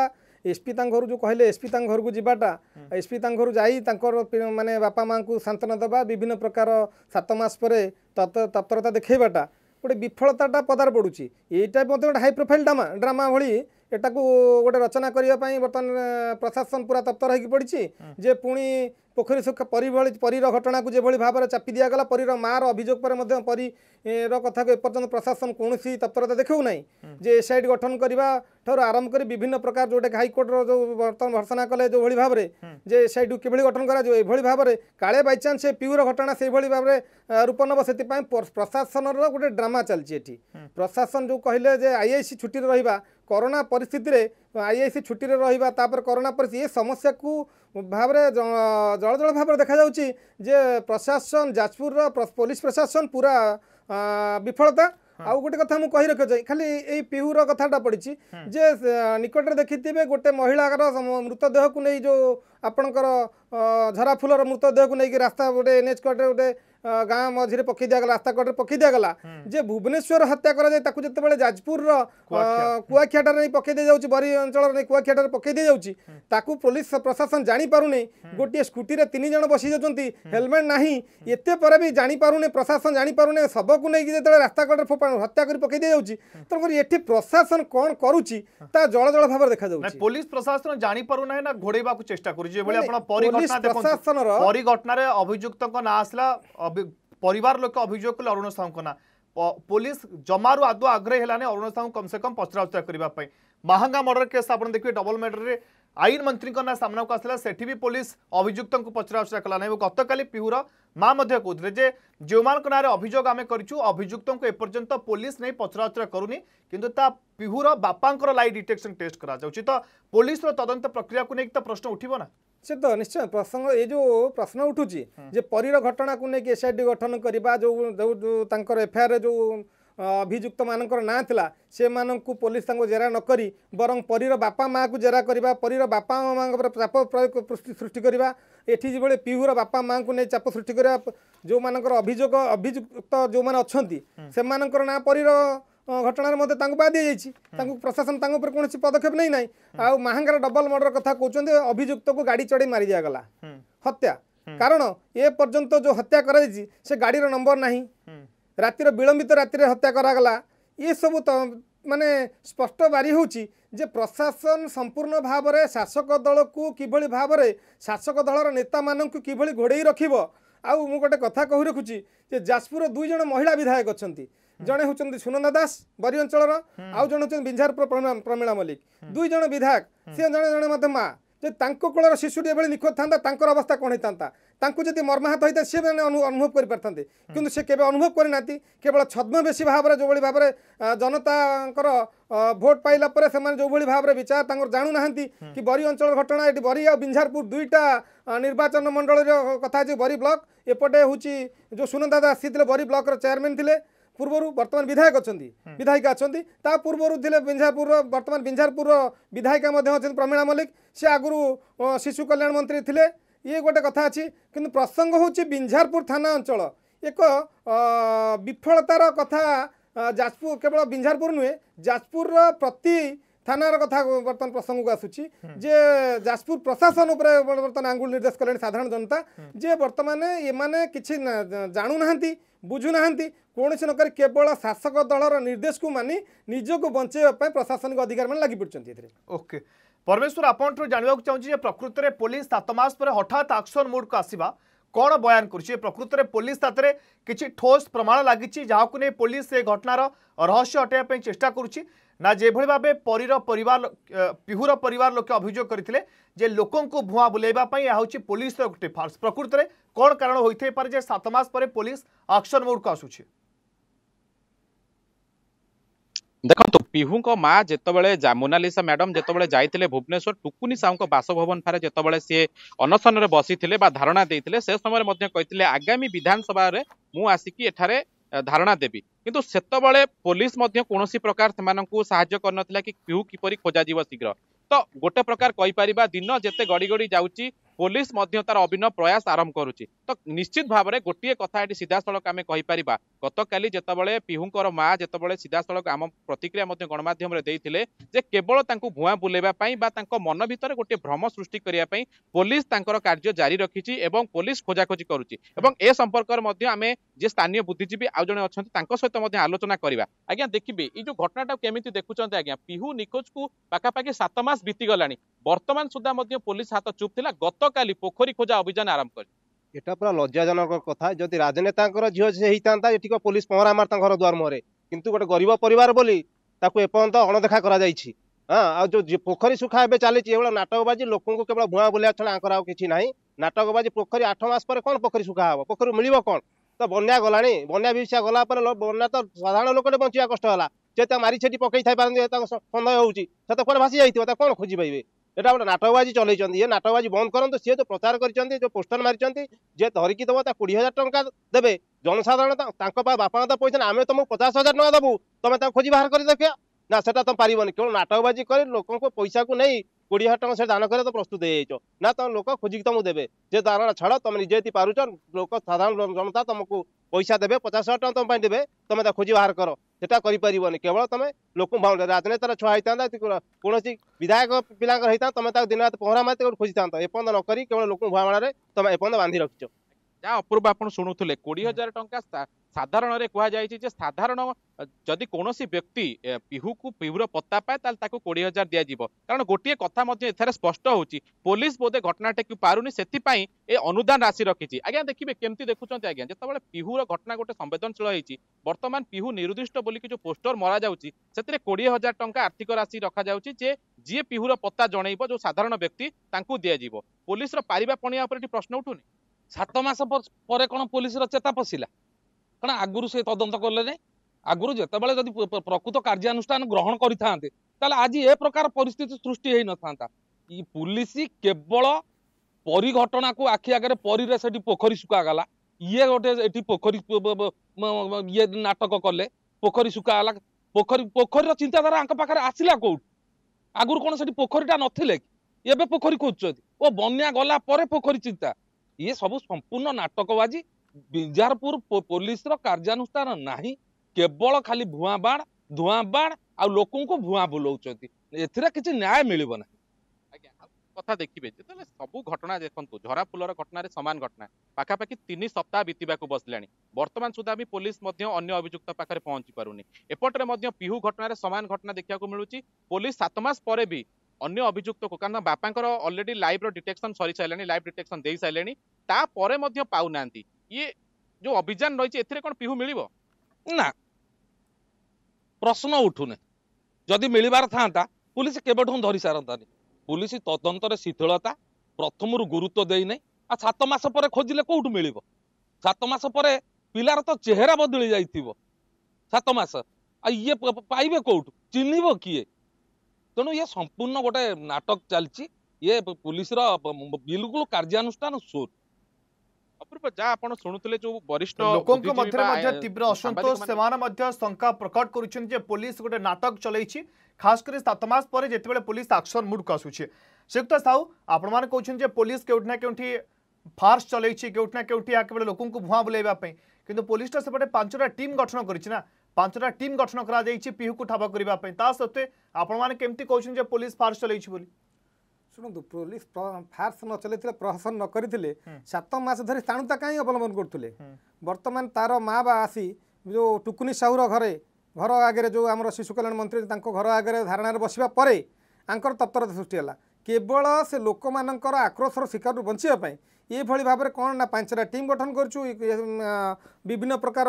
ଏସ୍ପି ତାଙ୍କ ଘରୁ ଯେଉଁ କହିଲେ ଏସ୍ପି ତାଙ୍କ ଘରକୁ ଯିବାଟା ଏସ୍ପି ତାଙ୍କ ଘରୁ ଯାଇ ତାଙ୍କର ମାନେ ବାପା ମାଆଙ୍କୁ ସାନ୍ତ୍ୱନା ଦେବା ବିଭିନ୍ନ ପ୍ରକାର ସାତ ମାସ ପରେ ତତ୍ପରତା ଦେଖାଇବାଟା ଗୋଟେ ବିଫଳତାଟା ପଦାର ପଡ଼ୁଛି ଏଇଟା ମଧ୍ୟ ଗୋଟେ ହାଇ ପ୍ରୋଫାଇଲ୍ ଡ୍ରାମା ଡ୍ରାମା ଭଳି ଏଟାକୁ ଗୋଟେ ରଚନା କରିବା ପାଇଁ ବର୍ତ୍ତମାନ ପ୍ରଶାସନ ପୁରା ତତ୍ପର ହେଇକି ପଡ଼ିଛି ଯେ ପୁଣି ପୋଖରୀ ଶୁଖା ପରିଭଳି ପରୀର ଘଟଣାକୁ ଯେଭଳି ଭାବରେ ଚାପି ଦିଆଗଲା ପରୀର ମାଆର ଅଭିଯୋଗ ପରେ ମଧ୍ୟ ପରୀର କଥାକୁ ଏପର୍ଯ୍ୟନ୍ତ ପ୍ରଶାସନ କୌଣସି ତତ୍ପରତା ଦେଖାଉନାହିଁ ଯେ ଏସ୍ଆଇଟି ଗଠନ କରିବା ଠାରୁ ଆରମ୍ଭ କରି ବିଭିନ୍ନ ପ୍ରକାର ଯେଉଁଟାକି ହାଇକୋର୍ଟର ଯେଉଁ ବର୍ତ୍ତମାନ ଭର୍ସନା କଲେ ଯେଉଁଭଳି ଭାବରେ ଯେ ଏସ୍ଆଇଟିକୁ କିଭଳି ଗଠନ କରାଯିବ ଏଭଳି ଭାବରେ କାଳେ ବାଇଚାନ୍ସ ସେ ପିଉର ଘଟଣା ସେଭଳି ଭାବରେ ରୂପ ନେବ ସେଥିପାଇଁ ପ୍ରଶାସନର ଗୋଟେ ଡ୍ରାମା ଚାଲିଛି ଏଠି ପ୍ରଶାସନ ଯେଉଁ କହିଲେ ଯେ ଆଇଆଇସି ଛୁଟିରେ ରହିବା କରୋନା ପରିସ୍ଥିତିରେ ଆଇ ଆଇ ସି ଛୁଟିରେ ରହିବା ତାପରେ କରୋନା ପରିସ୍ଥିତି ଏ ସମସ୍ୟାକୁ ଭାବରେ ଜଳଜଳ ଭାବରେ ଦେଖାଯାଉଛି ଯେ ପ୍ରଶାସନ ଯାଜପୁରର ପୋଲିସ ପ୍ରଶାସନ ପୁରା ବିଫଳତା ଆଉ ଗୋଟେ କଥା ମୁଁ କହି ରଖିଛି ଖାଲି ଏଇ ପିହୁର କଥାଟା ପଡ଼ିଛି ଯେ ନିକଟରେ ଦେଖିଥିବେ ଗୋଟେ ମହିଳାଙ୍କର ମୃତଦେହକୁ ନେଇ ଯେଉଁ ଆପଣଙ୍କର ଝରା ଫୁଲର ମୃତଦେହକୁ ନେଇକି ରାସ୍ତା ଗୋଟେ ଏନ୍ ଏଚ୍ କଡ଼ରେ ଗୋଟେ ଗାଁ ମଝିରେ ପକେଇ ଦିଆଗଲା ରାସ୍ତା କଡ଼ରେ ପକେଇ ଦିଆଗଲା ଯେ ଭୁବନେଶ୍ୱର ହତ୍ୟା କରାଯାଏ ତାକୁ ଯେତେବେଳେ ଯାଜପୁରର କୁଆଖିଆଟାରେ ନେଇ ପକେଇ ଦିଆଯାଉଛି ବରି ଅଞ୍ଚଳର ନେଇ କୁଆଖିଆଠାରେ ପକେଇ ଦିଆଯାଉଛି ତାକୁ ପୋଲିସ ପ୍ରଶାସନ ଜାଣିପାରୁନି ଗୋଟିଏ ସ୍କୁଟିରେ ତିନି ଜଣ ବସି ଯାଉଛନ୍ତି ହେଲମେଟ୍ ନାହିଁ ଏତେ ପରେ ବି ଜାଣିପାରୁନି ପ୍ରଶାସନ ଜାଣିପାରୁନି ଶବକୁ ନେଇକି ଯେତେବେଳେ ରାସ୍ତା କଡ଼ରେ ହତ୍ୟା କରି ପକେଇ ଦିଆଯାଉଛି ତେଣୁକରି ଏଠି ପ୍ରଶାସନ କ'ଣ କରୁଛି ତାହା ଜଳ ଜଳ ଭାବରେ ଦେଖାଯାଉଛି ପୋଲିସ ପ୍ରଶାସନ ଜାଣିପାରୁନାହିଁ ନା ଘୋଡ଼େଇବାକୁ ଚେଷ୍ଟା କରୁଛି যেভাবে আপনার পরিঘটনা দেখুন পরিঘটনার অভিযুক্ত না আসলা পরিবার লোক অভিযোগ কলে অরুণ সাহুঙ্ না পুলিশ জমারু আদৌ আগ্রহী হলানি অরুণ সাহু কমসে কম পচরা উচরা করা মহাঙ্গা মর্ডর কেস আপনার দেখবে ডবল মর্ডরের ଆଇନ ମନ୍ତ୍ରୀଙ୍କ ନାଁ ସାମ୍ନାକୁ ଆସିଲା ସେଠି ବି ପୋଲିସ ଅଭିଯୁକ୍ତଙ୍କୁ ପଚରାଉଚରା କଲା ନାହିଁ ଏବଂ ଗତକାଲି ପିହୁର ମା ମଧ୍ୟ କହୁଥିଲେ ଯେ ଯେଉଁମାନଙ୍କ ନାଁରେ ଅଭିଯୋଗ ଆମେ କରିଛୁ ଅଭିଯୁକ୍ତଙ୍କୁ ଏପର୍ଯ୍ୟନ୍ତ ପୋଲିସ ନେଇ ପଚରାଉଚରା କରୁନି କିନ୍ତୁ ତା ପିହୁର ବାପାଙ୍କର ଲାଇ ଡିଟେକ୍ସନ୍ ଟେଷ୍ଟ କରାଯାଉଛି ତ ପୋଲିସର ତଦନ୍ତ ପ୍ରକ୍ରିୟାକୁ ନେଇକି ତ ପ୍ରଶ୍ନ ଉଠିବ ନା ସେ ତ ନିଶ୍ଚୟ ପ୍ରସଙ୍ଗ ଏ ଯେଉଁ ପ୍ରଶ୍ନ ଉଠୁଛି ଯେ ପରୀର ଘଟଣାକୁ ନେଇକି ଏସ୍ଆଇଟି ଗଠନ କରିବା ଯେଉଁ ଯେଉଁ ତାଙ୍କର ଏଫ୍ଆଇଆର୍ରେ ଯେଉଁ ଅଭିଯୁକ୍ତ ମାନଙ୍କର ନାଁ ଥିଲା ସେମାନଙ୍କୁ ପୋଲିସ ତାଙ୍କୁ ଜେରା ନ କରି ବରଂ ପରୀର ବାପା ମାଆକୁ ଜେରା କରିବା ପରୀର ବାପା ମାଆଙ୍କ ଉପରେ ଚାପ ପ୍ରୟୋଗ ସୃଷ୍ଟି କରିବା ଏଠି ଯେଭଳି ପିହୁର ବାପା ମାଆଙ୍କୁ ନେଇ ଚାପ ସୃଷ୍ଟି କରିବା ଯେଉଁମାନଙ୍କର ଅଭିଯୋଗ ଅଭିଯୁକ୍ତ ଯେଉଁମାନେ ଅଛନ୍ତି ସେମାନଙ୍କର ନାଁ ପରୀର ଘଟଣାରେ ମଧ୍ୟ ତାଙ୍କୁ ବାଦ ଦିଆଯାଇଛି ତାଙ୍କୁ ପ୍ରଶାସନ ତାଙ୍କ ଉପରେ କୌଣସି ପଦକ୍ଷେପ ନେଇ ନାହିଁ ଆଉ ମାହାଙ୍କର ଡବଲ ମର୍ଡର କଥା କହୁଛନ୍ତି ଅଭିଯୁକ୍ତକୁ ଗାଡ଼ି ଚଢ଼ାଇ ମାରି ଦିଆଗଲା ହତ୍ୟା କାରଣ ଏ ପର୍ଯ୍ୟନ୍ତ ଯେଉଁ ହତ୍ୟା କରାଯାଇଛି ସେ ଗାଡ଼ିର ନମ୍ବର ନାହିଁ ରାତିର ବିଳମ୍ବିତ ରାତିରେ ହତ୍ୟା କରାଗଲା ଏସବୁ ତ ମାନେ ସ୍ପଷ୍ଟ ବାରି ହେଉଛି ଯେ ପ୍ରଶାସନ ସମ୍ପୂର୍ଣ୍ଣ ଭାବରେ ଶାସକ ଦଳକୁ କିଭଳି ଭାବରେ ଶାସକ ଦଳର ନେତାମାନଙ୍କୁ କିଭଳି ଘୋଡ଼େଇ ରଖିବ ଆଉ ମୁଁ ଗୋଟେ କଥା କହି ରଖୁଛି ଯେ ଯାଜପୁରର ଦୁଇ ଜଣ ମହିଳା ବିଧାୟକ ଅଛନ୍ତି ଜଣେ ହେଉଛନ୍ତି ସୁନନ୍ଦା ଦାସ ବରୀ ଅଞ୍ଚଳର ଆଉ ଜଣେ ହେଉଛନ୍ତି ବିଞ୍ଝାରପୁର ପ୍ରମିଳା ମଲ୍ଲିକ ଦୁଇ ଜଣ ବିଧାୟକ ସେ ଜଣେ ଜଣେ ମଧ୍ୟ ମା' ଯଦି ତାଙ୍କ କୂଳର ଶିଶୁଟି ଏଭଳି ନିଖୋଜ ଥାନ୍ତା ତାଙ୍କର ଅବସ୍ଥା କ'ଣ ହେଇଥାନ୍ତା ତାଙ୍କୁ ଯଦି ମର୍ମାହତ ହୋଇଥାଏ ସେ ମାନେ ଅନୁଭବ କରିପାରିଥାନ୍ତେ କିନ୍ତୁ ସେ କେବେ ଅନୁଭବ କରିନାହାନ୍ତି କେବଳ ଛଦ୍ମବେଶୀ ଭାବରେ ଯେଉଁଭଳି ଭାବରେ ଜନତାଙ୍କର ଭୋଟ୍ ପାଇଲା ପରେ ସେମାନେ ଯେଉଁଭଳି ଭାବରେ ବିଚାର ତାଙ୍କର ଜାଣୁନାହାନ୍ତି କି ବରୀ ଅଞ୍ଚଳ ଘଟଣା ଏଠି ବରୀ ଆଉ ବିଞ୍ଝାରପୁର ଦୁଇଟା ନିର୍ବାଚନ ମଣ୍ଡଳୀର କଥା ଅଛି ବରୀ ବ୍ଲକ ଏପଟେ ହେଉଛି ଯେଉଁ ସୁନନ୍ଦା ଦାସ ଆସିଥିଲେ ବରୀ ବ୍ଲକର ଚେୟାରମ୍ୟାନ୍ ଥିଲେ পূর্বরু বর্তমান বিধায়ক অনেক বিধায়িকা অনেক তা পূর্বরু লে বিঝারপুর বর্তমান বিঝারপুর বিধায়িকা মধ্যে প্রমীণা মল্লিক সে আগর শিশু কল্যাণ মন্ত্রী লে ইয়ে গোটে কথা আছে কিন্তু প্রসঙ্গ হচ্ছে বিঝারপুর থানা অঞ্চল এক বিফলতার কথা যাজপুর কেবল বিঝারপুর নুহে যাজপুর প্রতি থানার কথা বর্তমান প্রসঙ্গক আসুচি যে যাজপুর প্রশাসন উপরে বর্তমানে আঙ্গুল নির্দেশ কলে সাধারণ জনতা যে বর্তমানে এমানে কিছু জাণু না বুঝু না कौन से नक केवल शासक दल निर्देश को मानि निजक बचाई प्रशासनिक अधिकार मैंने लगी पड़ते ओके परमेश्वर आप जानवाक चाहिए प्रकृत में पुलिस सात मस पर हठात आक्सन मुड को आसवा कौन बयान कर प्रकृत में पुलिस हाथ में किसी ठोस प्रमाण लगी पुलिस से घटनार रहस्य हटाप चेषा करुच्ची ना जो भाव परीर पर पिहूर पर लोक अभोग करते जे लोक भुआ बुले पुलिस गोटे फार्स प्रकृत में कौन कारण होते सात पुलिस आक्शन मोड को आसूँ ଦେଖନ୍ତୁ ପିହୁଙ୍କ ମା ଯେତେବେଳେ ମୋନାଲିସା ମ୍ୟାଡମ୍ ଯେତେବେଳେ ଯାଇଥିଲେ ଭୁବନେଶ୍ୱର ଟୁକୁନି ସାହୁଙ୍କ ବାସଭବନ ଠାରେ ଯେତେବେଳେ ସିଏ ଅନଶନରେ ବସିଥିଲେ ବା ଧାରଣା ଦେଇଥିଲେ ସେ ସମୟରେ ମଧ୍ୟ କହିଥିଲେ ଆଗାମୀ ବିଧାନସଭାରେ ମୁଁ ଆସିକି ଏଠାରେ ଧାରଣା ଦେବି କିନ୍ତୁ ସେତେବେଳେ ପୋଲିସ ମଧ୍ୟ କୌଣସି ପ୍ରକାର ସେମାନଙ୍କୁ ସାହାଯ୍ୟ କରିନଥିଲା କି ପିହୁ କିପରି ଖୋଜାଯିବ ଶୀଘ୍ର ତ ଗୋଟେ ପ୍ରକାର କହିପାରିବା ଦିନ ଯେତେ ଗଡ଼ି ଗଡ଼ି ଯାଉଛି ପୋଲିସ ମଧ୍ୟ ତାର ଅଭିନବ ପ୍ରୟାସ ଆରମ୍ଭ କରୁଛି ତ ନିଶ୍ଚିତ ଭାବରେ ଗୋଟିଏ କଥା ଏଠି ସିଧାସଳଖ ଆମେ କହିପାରିବା ଗତକାଲି ଯେତେବେଳେ ପିହୁଙ୍କର ମା ଯେତେବେଳେ ସିଧାସଳଖ ଆମ ପ୍ରତିକ୍ରିୟା ମଧ୍ୟ ଗଣମାଧ୍ୟମରେ ଦେଇଥିଲେ ଯେ କେବଳ ତାଙ୍କୁ ଭୁଆଁ ବୁଲେଇବା ପାଇଁ ବା ତାଙ୍କ ମନ ଭିତରେ ଗୋଟିଏ ଭ୍ରମ ସୃଷ୍ଟି କରିବା ପାଇଁ ପୋଲିସ ତାଙ୍କର କାର୍ଯ୍ୟ ଜାରି ରଖିଛି ଏବଂ ପୋଲିସ ଖୋଜାଖୋଜି କରୁଛି ଏବଂ ଏ ସମ୍ପର୍କରେ ମଧ୍ୟ ଆମେ ଯିଏ ସ୍ଥାନୀୟ ବୁଦ୍ଧିଜୀବୀ ଆଉ ଜଣେ ଅଛନ୍ତି ତାଙ୍କ ସହିତ ମଧ୍ୟ ଆଲୋଚନା କରିବା ଆଜ୍ଞା ଦେଖିବେ ଏଇ ଯୋଉ ଘଟଣାଟାକୁ କେମିତି ଦେଖୁଛନ୍ତି ଆଜ୍ଞା ପିହୁ ନିଖୋଜକୁ ପାଖାପାଖି ସାତ ମାସ ବିତିଗଲାଣି ବର୍ତ୍ତମାନ ସୁଦ୍ଧା ମଧ୍ୟ ପୋଲିସ ହାତ ଚୁପ୍ ଥିଲା ଗତକାଲି ପୋଖରୀ ଖୋଜା ଅଭିଯାନ ଆରମ୍ଭ କରିଛି এটা পুরা লজ্জাজনক কথা যদি রাজনেতাঙ্কর ঝিও সে হইতা এটি পুলিশ পহরা মার তাঁর ঘর দুয়ার মুহে কিন্তু গোটে গরিব পরিবার বলি তাকে এপর্যন্ত অণদেখা করা যাইছি হ্যাঁ আর যে পোখরী শুখা এবে চালিছি এভাবে নাটকবাজি লোককে কেবল ভুয়া বুলিয়া ছড়া আঙ্কর আউ কিছু নাই নাটকবাজি পোখরী আঠ মাস পরে কোণ পোখরী শুখা হব পোখরী মিলব কোণ ତ ବନ୍ୟା ଗଲାଣି ବନ୍ୟା ବିଷୟ ଗଲା ପରେ ବନ୍ୟା ତ ସାଧାରଣ ଲୋକଟେ ବଞ୍ଚିବା କଷ୍ଟ ହେଲା ସେ ତା ମାରି ସେଠି ପକେଇ ଥାଇପାରନ୍ତି ତାଙ୍କ ସନ୍ଦେହ ହେଉଛି ସେ ତ କୁଆଡ଼େ ଭାସି ଯାଇଥିବ ତାକୁ କ'ଣ ଖୋଜି ପାଇବେ এটা ଗୋଟେ ନାଟକବାଜି ଚଲେଇଛନ୍ତି ଏ ନାଟକବାଜି ବନ୍ଦ କରନ୍ତୁ ସିଏ ଯେଉଁ ପ୍ରଚାର କରିଛନ୍ତି ଯେଉଁ ପୋଷ୍ଟର ମାରିଛନ୍ତି ଯିଏ ଧରିକି ଦେବ ତା କୋଡ଼ିଏ ହଜାର ଟଙ୍କା ଦେବେ ଜନସାଧାରଣ ତାଙ୍କ ପାଇଁ ବାପା ମାତା ପଇସା ଆମେ ତୁମକୁ ପଚାଶ ହଜାର ଟଙ୍କା ଦେବୁ ତମେ ତାକୁ ଖୋଜି ବାହାର କରି ଦେଖିବା ନା ସେଟା ତମେ ପାରିବନି କେବଳ ନାଟକବାଜି କରି ଲୋକଙ୍କ ପଇସାକୁ ନେଇ କୋଡ଼ିଏ ହଜାର ଟଙ୍କା ସେ ଦାନ କରିବା ତ ପ୍ରସ୍ତୁତ ହେଇଯାଇଛ ନା ତମ ଲୋକ ଖୋଜିକି ତମକୁ ଦେବେ ଯେ ଦାନ ଛାଡ଼ ତମେ ନିଜେ ଯଦି ପାରୁଛ ଲୋକ ସାଧାରଣ ଜନତା ତମକୁ ପଇସା ଦେବେ ପଚାଶ ହଜାର ଟଙ୍କା ତମ ପାଇଁ ଦେବେ ତମେ ତାକୁ ଖୋଜି ବାହାର କର এটা করি পারিবনে কেবল তমে লোকম ভাল রাতে তার ছাইতা কোনসি বিধায়ক পিলাক হিতা তমে তা দিন রাত পহরা মাতে খুজিতা এ পন নকরি কেবল লোকম ভালারে তমে এ পন বান্ধি রাখছো যা অপূর্ব আপন শুনুতলে 20000 টঙ্কা ସାଧାରଣରେ କୁହାଯାଇଛି ଯେ ସାଧାରଣ ଯଦି କୌଣସି ବ୍ୟକ୍ତି ପିହୁକୁ ପିହୁର ପତ୍ତା ପାଏ ତାହେଲେ ତାକୁ କୋଡ଼ିଏ ହଜାର ଦିଆଯିବ କାରଣ ଗୋଟିଏ କଥା ମଧ୍ୟ ଏଠାରେ ସ୍ପଷ୍ଟ ହେଉଛି ପୋଲିସ ବୋଧେ ଘଟଣା ଟେକି ପାରୁନି ସେଥିପାଇଁ ଏ ଅନୁଦାନ ରାଶି ରଖିଛି ଆଜ୍ଞା ଦେଖିବେ କେମିତି ଦେଖୁଛନ୍ତି ଆଜ୍ଞା ଯେତେବେଳେ ପିହୁର ଘଟଣା ଗୋଟେ ସମ୍ବେଦନଶୀଳ ହେଇଛି ବର୍ତ୍ତମାନ ପିହୁ ନିରୁଦ୍ଦିଷ୍ଟ ବୋଲିକି ଯେଉଁ ପୋଷ୍ଟର ମରାଯାଉଛି ସେଥିରେ କୋଡ଼ିଏ ହଜାର ଟଙ୍କା ଆର୍ଥିକ ରାଶି ରଖାଯାଉଛି ଯେ ଯିଏ ପିହୁର ପତ୍ତା ଜଣେଇବ ଯେଉଁ ସାଧାରଣ ବ୍ୟକ୍ତି ତାଙ୍କୁ ଦିଆଯିବ ପୋଲିସର ପାରିବା ପଣିଆ ଉପରେ ଏଠି ପ୍ରଶ୍ନ ଉଠୁନି ସାତ ମାସ ପରେ କ'ଣ ପୋଲିସର ଚେତା ପଶିଲା କାରଣ ଆଗରୁ ସେ ତଦନ୍ତ କଲେ ନାହିଁ ଆଗରୁ ଯେତେବେଳେ ଯଦି ପ୍ରକୃତ କାର୍ଯ୍ୟାନୁଷ୍ଠାନ ଗ୍ରହଣ କରିଥାନ୍ତେ ତାହେଲେ ଆଜି ଏ ପ୍ରକାର ପରିସ୍ଥିତି ସୃଷ୍ଟି ହେଇନଥାନ୍ତା ପୋଲିସ କେବଳ ପରି ଘଟଣାକୁ ଆଖି ଆଗରେ ପରିରେ ସେଠି ପୋଖରୀ ଶୁଖାଗଲା ଇଏ ଗୋଟେ ଏଠି ପୋଖରୀ ଇଏ ନାଟକ କଲେ ପୋଖରୀ ଶୁଖାଗଲା ପୋଖରୀ ପୋଖରୀର ଚିନ୍ତାଧାରା ଆଙ୍କ ପାଖରେ ଆସିଲା କେଉଁଠୁ ଆଗରୁ କ'ଣ ସେଠି ପୋଖରୀଟା ନଥିଲେ କି ଏବେ ପୋଖରୀ ଖୋଜୁଛନ୍ତି ଓ ବନ୍ୟା ଗଲା ପରେ ପୋଖରୀ ଚିନ୍ତା ଇଏ ସବୁ ସମ୍ପୂର୍ଣ୍ଣ ନାଟକବାଜି বিঞ্জারপুর ପୋଲିସର কার্যানুষ্ঠান না কেবল খালি ଭୁଆଁ ବାଣ ଧୂଆଁ ବାଣ ଆଉ ଲୋକଙ୍କୁ ଭୁଆଁ ବୁଲଉଛନ୍ତି কিছু ন্যায় মিলব না কথা দেখবে যেতবে সব ঘটনা দেখুন ঝরা ফুলর ঘটনার সমান ঘটনা পাখাপাখি তিন সপ্তাহ বিতবাক বসলে বর্তমান সুদ্ধা বি পুলিশ অন্য অভিযুক্ত পাখে পৌঁছি পুনি এপটে পিহু ঘটনার সমান ঘটনা দেখা মিলুচি পুলিশ সাত মাস পরে বি অন্য অভিযুক্ত কারণ বাপাঙ্কর অলরেডি লাইভর ডিটেকশন সরি সারে লাইভ ডিটেকশন দিয়ে সারে তাপরে পাও না ଇଏ ଯୋଉ ଅଭିଯାନ ରହିଛି ଏଥିରେ କ'ଣ ପିହୁ ମିଳିବ ନା ପ୍ରଶ୍ନ ଉଠୁନି ଯଦି ମିଳିବାର ଥାନ୍ତା ପୁଲିସ କେବେଠୁ ଧରି ସାରନ୍ତାନି ପୁଲିସ ତଦନ୍ତରେ ଶିଥିଳତା ପ୍ରଥମରୁ ଗୁରୁତ୍ୱ ଦେଇନାହିଁ ଆଉ ସାତ ମାସ ପରେ ଖୋଜିଲେ କୋଉଠୁ ମିଳିବ ସାତ ମାସ ପରେ ପିଲାର ତ ଚେହେରା ବଦଳି ଯାଇଥିବ ସାତ ମାସ ଆଉ ଇଏ ପାଇବେ କୋଉଠୁ ଚିହ୍ନିବ କିଏ ତେଣୁ ଇଏ ସମ୍ପୂର୍ଣ୍ଣ ଗୋଟେ ନାଟକ ଚାଲିଛି ଇଏ ପୁଲିସର ବିଲକୁଲ କାର୍ଯ୍ୟାନୁଷ୍ଠାନ ସୁର ଅପୂର୍ବ ଯାହା ଆପଣ ଶୁଣୁଥିଲେ ଯୋଉ ବରିଷ୍ଠ ଲୋକଙ୍କ ମଧ୍ୟରେ ମଧ୍ୟ ତୀବ୍ର ଅସନ୍ତୋଷ ସେମାନେ ମଧ୍ୟ ଶଙ୍କା ପ୍ରକଟ କରୁଛନ୍ତି ଯେ ପୋଲିସ ଗୋଟେ ନାଟକ ଚଲେଇଛି ଖାସ କରି ସାତ ମାସ ପରେ ଯେତେବେଳେ ପୋଲିସ ଆକ୍ସନ ମୁଡକୁ ଆସୁଛି ଶ୍ରୀଯୁକ୍ତ ସାହୁ ଆପଣମାନେ କହୁଛନ୍ତି ଯେ ପୋଲିସ କେଉଁଠି ନା କେଉଁଠି ଫାର୍ଷ୍ଟ ফার্স କେଉଁଠି কেউটি না কেউটি একেবারে লোক ভুয়া বুলাইবা কিন্তু পুলিশটা সেপটে পাঁচটা টিম গঠন করেছে না পাঁচটা টিম গঠন করা যাইছি পিহুকু ঠাব করা তা সত্ত্বে আপনার କେମିତି କହୁଛନ୍ତି ଯେ পুলিশ ଫାର୍ଷ୍ଟ চলাইছি ବୋଲି ଶୁଣନ୍ତୁ ପୋଲିସ ଫାର୍ସ ନ ଚଲେଇଥିଲେ ପ୍ରହସନ ନ କରିଥିଲେ ସାତ ମାସ ଧରି ସ୍ଥାଣୁତା କାହିଁ ଅବଲମ୍ବନ କରୁଥିଲେ ବର୍ତ୍ତମାନ ତାର ମା ବା ଆସି ଯେଉଁ ଟୁକୁନି ସାହୁର ଘରେ ଘର ଆଗରେ ଯେଉଁ ଆମର ଶିଶୁ କଲ୍ୟାଣ ମନ୍ତ୍ରୀ ତାଙ୍କ ଘର ଆଗରେ ଧାରଣାରେ ବସିବା ପରେ ଆଙ୍କର ତତ୍ପରତା ସୃଷ୍ଟି ହେଲା କେବଳ ସେ ଲୋକମାନଙ୍କର ଆକ୍ରୋଶର ଶିକାରରୁ ବଞ୍ଚିବା ପାଇଁ ଏଭଳି ଭାବରେ କ'ଣ ନା ପାଞ୍ଚଟା ଟିମ୍ ଗଠନ କରୁଛୁ ବିଭିନ୍ନ ପ୍ରକାର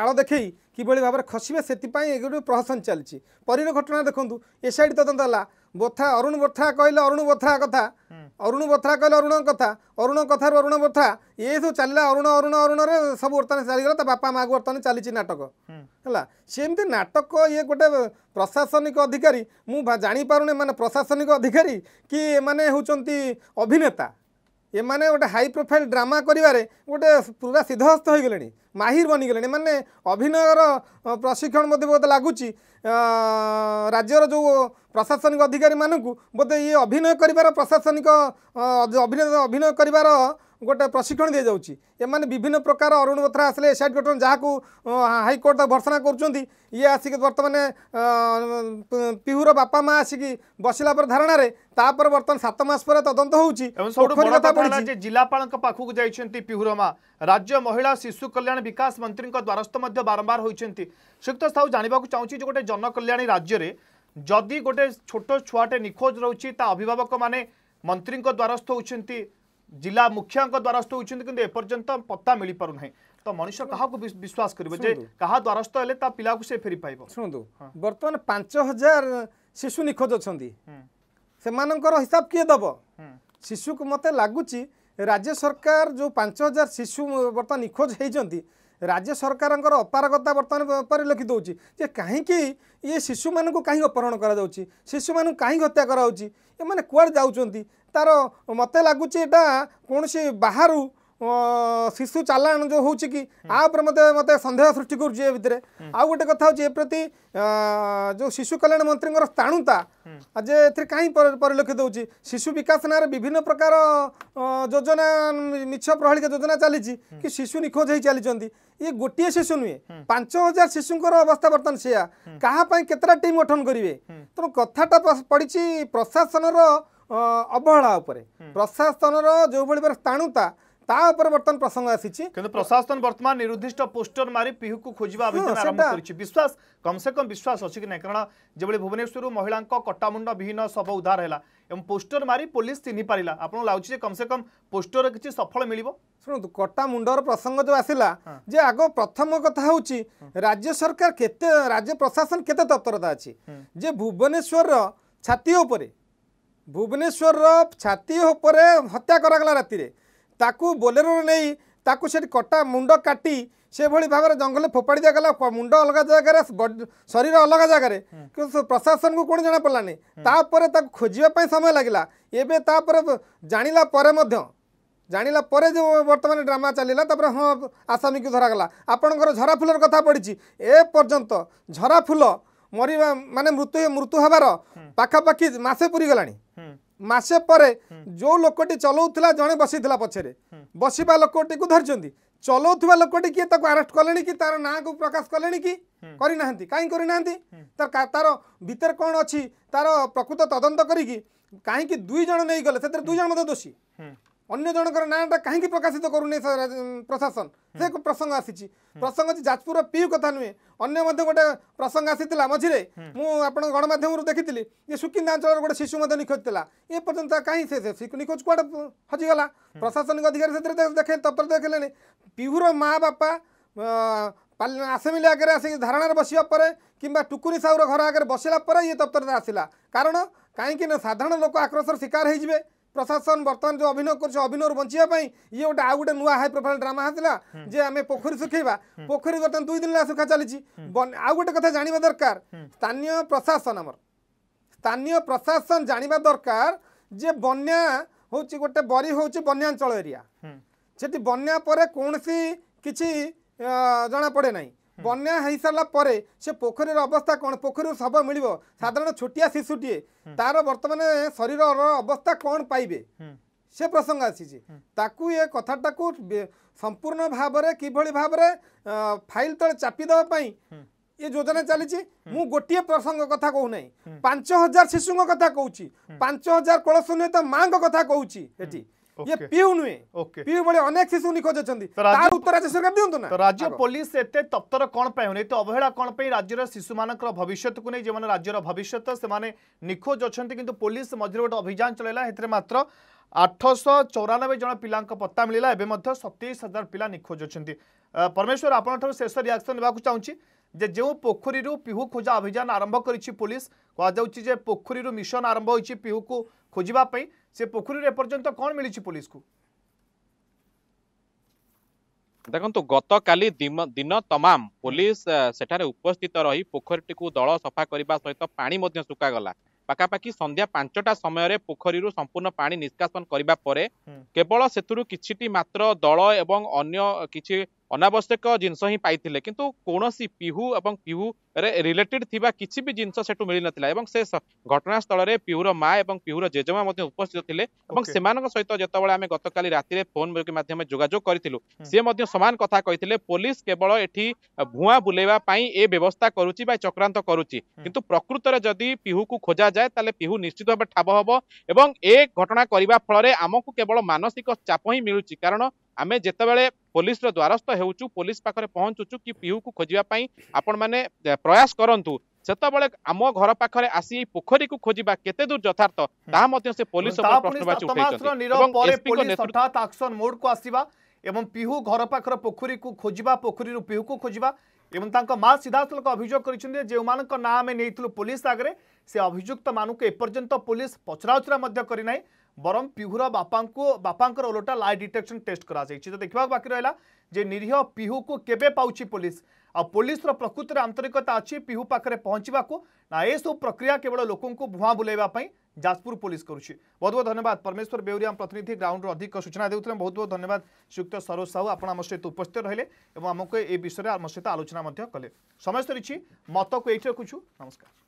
ଆଳ ଦେଖେଇ କିଭଳି ଭାବରେ ଖସିବେ ସେଥିପାଇଁ ଏଗୁଡ଼ିକ ପ୍ରହସନ ଚାଲିଛି ପରୀର ଘଟଣା ଦେଖନ୍ତୁ ଏସ୍ଆଇଡ଼ି ତଦନ୍ତ ହେଲା बोथा अरुण बोथा कहिले अरुण बोथा कथा अरुण बथथाहा कहिले अरुण कथा अरुण कथार अरुण बोथा यही सबै चाहिँ अरुण अरुण अरुण र सबै वर्तमान चाहिँ त्यो बापा वर्तन होला छि नाटक हला नाटक इ गोटे प्रशासनिक अधिकारी मु जापि माने प्रशासनिक अधिकारी कि माने होचंती अभिनेता ଏମାନେ ଗୋଟେ ହାଇ ପ୍ରୋଫାଇଲ୍ ଡ୍ରାମା କରିବାରେ ଗୋଟେ ପୁରା ସିଦ୍ଧହସ୍ତ ହୋଇଗଲେଣି ମାହିର ବନିଗଲେଣି ଏମାନେ ଅଭିନୟର ପ୍ରଶିକ୍ଷଣ ମୋତେ ବୋଧେ ଲାଗୁଛି ରାଜ୍ୟର ଯେଉଁ ପ୍ରଶାସନିକ ଅଧିକାରୀମାନଙ୍କୁ ବୋଧେ ଇଏ ଅଭିନୟ କରିବାର ପ୍ରଶାସନିକ ଅଭିନୟ କରିବାର ଗୋଟେ ପ୍ରଶିକ୍ଷଣ ଦିଆଯାଉଛି ଏମାନେ ବିଭିନ୍ନ ପ୍ରକାର ଅରୁଣ ବତ୍ରା ଆସିଲେ ଏସ୍ଆଇଟି ଗଠନ ଯାହାକୁ ହାଇକୋର୍ଟ ତାକୁ ଭର୍ସନା କରୁଛନ୍ତି ଇଏ ଆସିକି ବର୍ତ୍ତମାନ ପିହୁର ବାପା ମା ଆସିକି ବସିଲା ପରେ ଧାରଣାରେ ତାପରେ ବର୍ତ୍ତମାନ ସାତ ମାସ ପରେ ତଦନ୍ତ ହେଉଛି ଜିଲ୍ଲାପାଳଙ୍କ ପାଖକୁ ଯାଇଛନ୍ତି ପିହୁର ମା ରାଜ୍ୟ ମହିଳା ଶିଶୁ କଲ୍ୟାଣ ବିକାଶ ମନ୍ତ୍ରୀଙ୍କ ଦ୍ୱାରସ୍ଥ ମଧ୍ୟ ବାରମ୍ବାର ହୋଇଛନ୍ତି ଶ୍ରୀଯୁକ୍ତ ସାହୁ ଜାଣିବାକୁ ଚାହୁଁଛି ଯେ ଗୋଟେ ଜନକଲ୍ୟାଣୀ ରାଜ୍ୟରେ ଯଦି ଗୋଟେ ଛୋଟ ଛୁଆଟେ ନିଖୋଜ ରହୁଛି ତା ଅଭିଭାବକମାନେ ମନ୍ତ୍ରୀଙ୍କ ଦ୍ୱାରସ୍ଥ ହେଉଛନ୍ତି ଜିଲ୍ଲା ମୁଖିଆଙ୍କ ଦ୍ୱାରସ୍ଥ ହୋଇଛନ୍ତି କିନ୍ତୁ ଏପର୍ଯ୍ୟନ୍ତ ପତ୍ତା ମିଳିପାରୁ ନାହିଁ ତ ମଣିଷ କାହାକୁ ବିଶ୍ୱାସ କରିବ ଯେ କାହା ଦ୍ୱାରସ୍ଥ ହେଲେ ତା ପିଲାକୁ ସେ ଫେରିପାରିବ ଶୁଣନ୍ତୁ ବର୍ତ୍ତମାନ ପାଞ୍ଚ ହଜାର ଶିଶୁ ନିଖୋଜ ଅଛନ୍ତି ସେମାନଙ୍କର ହିସାବ କିଏ ଦେବ ଶିଶୁକୁ ମୋତେ ଲାଗୁଛି ରାଜ୍ୟ ସରକାର ଯେଉଁ ପାଞ୍ଚ ହଜାର ଶିଶୁ ବର୍ତ୍ତମାନ ନିଖୋଜ ହୋଇଛନ୍ତି ରାଜ୍ୟ ସରକାରଙ୍କର ଅପାରଗତା ବର୍ତ୍ତମାନ ପରିଲକ୍ଷିତଉଛି ଯେ କାହିଁକି ଇଏ ଶିଶୁମାନଙ୍କୁ କାହିଁ ଅପହରଣ କରାଯାଉଛି ଶିଶୁମାନଙ୍କୁ କାହିଁ ହତ୍ୟା କରାଯାଉଛି ଏମାନେ କୁଆଡ଼େ ଯାଉଛନ୍ତି ତା'ର ମୋତେ ଲାଗୁଛି ଏଇଟା କୌଣସି ବାହାରୁ ଶିଶୁ ଚାଲାଣ ଯେଉଁ ହେଉଛି କି ଆ ଉପରେ ମୋତେ ମୋତେ ସନ୍ଦେହ ସୃଷ୍ଟି କରୁଛି ଏ ଭିତରେ ଆଉ ଗୋଟେ କଥା ହେଉଛି ଏ ପ୍ରତି ଯେଉଁ ଶିଶୁ କଲ୍ୟାଣ ମନ୍ତ୍ରୀଙ୍କର ସ୍ଥାଣୁତା ଯେ ଏଥିରେ କାହିଁ ପରିଲକ୍ଷିତ ହେଉଛି ଶିଶୁ ବିକାଶ ନାଁରେ ବିଭିନ୍ନ ପ୍ରକାର ଯୋଜନା ମିଛ ପ୍ରହଳିକ ଯୋଜନା ଚାଲିଛି କି ଶିଶୁ ନିଖୋଜ ହେଇ ଚାଲିଛନ୍ତି ଇଏ ଗୋଟିଏ ଶିଶୁ ନୁହେଁ ପାଞ୍ଚ ହଜାର ଶିଶୁଙ୍କର ଅବସ୍ଥା ବର୍ତ୍ତମାନ ସେୟା କାହା ପାଇଁ କେତେଟା ଟିମ୍ ଗଠନ କରିବେ ତେଣୁ କଥାଟା ପଡ଼ିଛି ପ୍ରଶାସନର ଅବହେଳା ଉପରେ ପ୍ରଶାସନର ଯେଉଁଭଳି ଭାବରେ ସ୍ଥାଣୁତା తాବ પરवर्तन પ્રસંગ આસિચી કેતો પ્રશાસન વર્તમાન નિરુધિષ્ટ પોસ્ટર મારી પીહુકુ ખોજવા અભિધયન આરંભ કરી છે વિશ્વાસ કમસે કમ વિશ્વાસ હસ કે ને કારણ જે ભુવનેશ્વર મહિલા કો કટામુંડ બિહિન સબ ઉધાર હલા એમ પોસ્ટર મારી પોલીસ તિની પરિલા આપણ લાઉચી કમસે કમ પોસ્ટર કીચી સફળ મિલિબો સુનો કટામુંડર પ્રસંગ જો આસિલા જે આગો પ્રથમ કથા હોચી રાજ્ય સરકાર કેતે રાજ્ય પ્રશાસન કેતે તત્પરતા આચી જે ભુવનેશ્વરર છાતી ઉપર ભુવનેશ્વરર છાતી ઉપર હત્યા કરા ગલા રાતરે ତାକୁ ବୋଲେରୋରେ ନେଇ ତାକୁ ସେଠି କଟା ମୁଣ୍ଡ କାଟି ସେଭଳି ଭାବରେ ଜଙ୍ଗଲରେ ଫୋପାଡ଼ି ଦିଆଗଲା ମୁଣ୍ଡ ଅଲଗା ଜାଗାରେ ଶରୀର ଅଲଗା ଜାଗାରେ କିନ୍ତୁ ପ୍ରଶାସନକୁ କ'ଣ ଜଣାପଡ଼ିଲାନି ତାପରେ ତାକୁ ଖୋଜିବା ପାଇଁ ସମୟ ଲାଗିଲା ଏବେ ତାପରେ ଜାଣିଲା ପରେ ମଧ୍ୟ ଜାଣିଲା ପରେ ଯେଉଁ ବର୍ତ୍ତମାନ ଡ୍ରାମା ଚାଲିଲା ତାପରେ ହଁ ଆସାମୀକୁ ଧରାଗଲା ଆପଣଙ୍କର ଝରାଫୁଲର କଥା ପଡ଼ିଛି ଏ ପର୍ଯ୍ୟନ୍ତ ଝରାଫୁଲ ମରିବା ମାନେ ମୃତ୍ୟୁ ମୃତ୍ୟୁ ହେବାର ପାଖାପାଖି ମାସେ ପୁରିଗଲାଣି মাসে পরে যে লোকটি চলাউলা জনে বসিলা পছরে বসিবা লোকটি কু ধরছেন চলাউবা লোকটি কি তাকে আরেস্ট কলে কি তার না প্রকাশ কলে কি করে না কাই করে না তার তার ভিতরে কোণ অছি তার প্রকৃত তদন্ত করি কাহি দুই জন নিয়ে গেলে সে দুই জন মধ্যে দোষী ଅନ୍ୟ ଜଣଙ୍କର ନାଁଟା କାହିଁକି ପ୍ରକାଶିତ କରୁନି ପ୍ରଶାସନ ସେ ଏକ ପ୍ରସଙ୍ଗ ଆସିଛି ପ୍ରସଙ୍ଗ ଅଛି ଯାଜପୁରର ପିୟୁ କଥା ନୁହେଁ ଅନ୍ୟ ମଧ୍ୟ ଗୋଟେ ପ୍ରସଙ୍ଗ ଆସିଥିଲା ମଝିରେ ମୁଁ ଆପଣଙ୍କ ଗଣମାଧ୍ୟମରୁ ଦେଖିଥିଲି ଯେ ସୁକିନ୍ଦା ଅଞ୍ଚଳର ଗୋଟେ ଶିଶୁ ମଧ୍ୟ ନିଖୋଜ ଥିଲା ଏ ପର୍ଯ୍ୟନ୍ତ କାହିଁ ସେ ନିଖୋଜ କୁଆଡ଼େ ହଜିଗଲା ପ୍ରଶାସନିକ ଅଧିକାରୀ ସେଥିରେ ଦେଖେ ତତ୍ପରେ ଦେଖିଲେନି ପିହୁର ମା ବାପା ଆସେମ୍ବ୍ଲି ଆଗରେ ଆସିକି ଧାରଣାରେ ବସିବା ପରେ କିମ୍ବା ଟୁକୁନି ସାହୁର ଘର ଆଗରେ ବସିଲା ପରେ ଇଏ ତତ୍ପରେ ଆସିଲା କାରଣ କାହିଁକି ନା ସାଧାରଣ ଲୋକ ଆକ୍ରୋଶର ଶିକାର ହେଇଯିବେ प्रशासन बर्तमान जो अभिनय कर अभिनय बचापी ये गोटे आउ गए नुआ हाई प्रोफाइल ड्रामा आसला जे आम पोखरी सुखेवा पोखरी बर्तमान दुई दिन सुखा चली आउ गोटे कथा जाना दरकार स्थानीय प्रशासन आमर स्थानीय प्रशासन जानवा दरकार जे बन्या हूँ गोटे बरी हूँ बन्यांचल एरिया ସେଠି ବନ୍ୟା ପରେ କୌଣସି जना पड़े ନାହିଁ বন্যা হয়েসারা পরে সে পোখরীর অবস্থা কোণ পোখরী শব মিলব সাধারণ ছোটিয়া শিশুটিয়ে তার বর্তমানে শরীরর অবস্থা কোণ পাইবে সে প্রসঙ্গ আসিছে তাকু এ কথাটাকু সম্পূর্ণ ভাবরে কিভাবে ভাবরে ফাইল তলে চাপি দেওয়া পাই ଏ ଯୋଜନା ଚାଲିଛି ମୁଁ ଗୋଟିଏ ପ୍ରସଙ୍ଗ କଥା କହୁନାହିଁ ପାଞ୍ଚ ହଜାର ଶିଶୁଙ୍କ କଥା କହୁଛି ପାଞ୍ଚ ହଜାର କୋଳଶୂନ୍ୟତା ମାଙ୍କ କଥା କହୁଛି ଏଠି ये पीयू नुहे पीयू भले अनेक शिशु निखोज अछंती तार उत्तर राज्य सरकार दियंतो ना राज्य पुलिस एते तत्पर कोन पय होने तो अवहेला कोन पय राज्यर शिशु मानकर भविष्यत को नै जे माने राज्यर भविष्यत से माने निखोज अछंती किंतु पुलिस मझरे गोटे अभियान चलैला हेतरे मात्र ଆଠଶହ ଚଉରାନବେ ଜଣ ପିଲାଙ୍କ ପତ୍ତା ମିଳିଲା ଏବେ ମଧ୍ୟ ସତେଇଶ ହଜାର ପିଲା ନିଖୋଜ ଅଛନ୍ତି ପରମେଶ୍ୱର रिएक्शन ଶେଷ ରିଆକ୍ସନ୍ ନେବାକୁ ଚାହୁଁଛି ଯେ ଯେଉଁ ପୋଖରୀରୁ ପିହୁ ଖୋଜା ଅଭିଯାନ ଆରମ୍ଭ କରିଛି ପୋଲିସ କୁହାଯାଉଛି ଯେ ପୋଖରୀରୁ ମିଶନ ଆରମ୍ଭ ହୋଇଛି ପିହୁକୁ ଖୋଜିବା ପାଇଁ ସେ ପୋଖରୀରୁ ଏପର୍ଯ୍ୟନ୍ତ କ'ଣ ମିଳିଛି ପୋଲିସକୁ ଦେଖନ୍ତୁ ଗତକାଲି ଦିନ ତମାମ ପୋଲିସ ସେଠାରେ ଉପସ୍ଥିତ ରହି ପୋଖରୀଟିକୁ ଦଳ ସଫା କରିବା ସହିତ ପାଣି ମଧ୍ୟ ଶୁଖାଗଲା ପାଖାପାଖି ସନ୍ଧ୍ୟା ପାଞ୍ଚଟା ସମୟରେ ପୋଖରୀରୁ ସମ୍ପୂର୍ଣ୍ଣ ପାଣି ନିଷ୍କାସନ କରିବା ପରେ କେବଳ ସେଥିରୁ କିଛିଟି ମାତ୍ର ଦଳ ଏବଂ ଅନ୍ୟ କିଛି ଅନାବଶ୍ୟକ ଜିନିଷ ହିଁ ପାଇଥିଲେ କିନ୍ତୁ କୌଣସି ପିହୁ ଏବଂ ପିହୁରେ ରିଲେଟେଡ୍ ଥିବା କିଛି ବି ଜିନିଷ ସେଠୁ ମିଳିନଥିଲା ଏବଂ ସେ ଘଟଣାସ୍ଥଳରେ ପିହୁର ମା ଏବଂ ପିହୁର ଜେଜେମା ମଧ୍ୟ ଉପସ୍ଥିତ ଥିଲେ ଏବଂ ସେମାନଙ୍କ ସହିତ ଯେତେବେଳେ ଆମେ ଗତକାଲି ରାତିରେ ଫୋନ ମାଧ୍ୟମରେ ଯୋଗାଯୋଗ କରିଥିଲୁ ସେ ମଧ୍ୟ ସମାନ କଥା କହିଥିଲେ ପୋଲିସ କେବଳ ଏଠି ଭୁଆଁ ବୁଲେଇବା ପାଇଁ ଏ ବ୍ୟବସ୍ଥା କରୁଛି ବା ଚକ୍ରାନ୍ତ କରୁଛି କିନ୍ତୁ ପ୍ରକୃତରେ ଯଦି ପିହୁକୁ ଖୋଜାଯାଏ ତାହେଲେ ପିହୁ ନିଶ୍ଚିତ ଭାବେ ଠାବ ହବ ଏବଂ ଏ ଘଟଣା କରିବା ଫଳରେ ଆମକୁ କେବଳ ମାନସିକ ଚାପ ହିଁ ମିଳୁଛି କାରଣ ଆମେ ଯେତେବେଳେ ପୋଲିସର ଦ୍ୱାରସ୍ଥ ହେଉଛୁ ପୋଲିସ ପାଖରେ ପହଞ୍ଚୁଛୁ କି ପିହୁକୁ ଖୋଜିବା ପାଇଁ ଆପଣମାନେ ପ୍ରୟାସ କରନ୍ତୁ ସେତେବେଳେ ଆମ ଘର ପାଖରେ ଆସି ଏଇ ପୋଖରୀକୁ ଖୋଜିବା କେତେ ଦୂର ଯଥାର୍ଥ ତାହା ମଧ୍ୟ ସେ ପୋଲିସ ଉପରେ ପ୍ରଶ୍ନବାଚୀ ଉଠାଇଛନ୍ତି ଆସିବା ଏବଂ ପିହୁ ଘର ପାଖର ପୋଖରୀକୁ ଖୋଜିବା ପୋଖରୀରୁ ପିହୁକୁ ଖୋଜିବା ଏବଂ ତାଙ୍କ ମା ସିଧାସଳଖ ଅଭିଯୋଗ କରିଛନ୍ତି ଯେଉଁମାନଙ୍କ ନାଁ ଆମେ ନେଇଥିଲୁ ପୋଲିସ ଆଗରେ ସେ ଅଭିଯୁକ୍ତମାନଙ୍କୁ ଏପର୍ଯ୍ୟନ୍ତ ପୋଲିସ ପଚରାଉଚରା ମଧ୍ୟ କରିନାହିଁ बर पिहूर बापा बापा ओलटा लाइ डिटेक्शन टेस्ट कर तो देखा बाकी रहा निरीह पिहू को केवे पाँच पुलिस आ पुलिस प्रकृति आंतरिकता अच्छी पिहू पाखे को ना ये सब प्रक्रिया केवल लोक भुआ बुलाईवाई जाजपुर पुलिस करुच्छे बहुत बहुत धन्यवाद परमेश्वर बेउरी आम प्रतिनिधि ग्राउंड अधिक सूचना देते हैं बहुत बहुत धन्यवाद श्रीयुक्त सरोज साहू आप सहित उस्थित रहे आमको ये विषय में आम सहित आलोचना कले समय सरी मत को यही रखुचु नमस्कार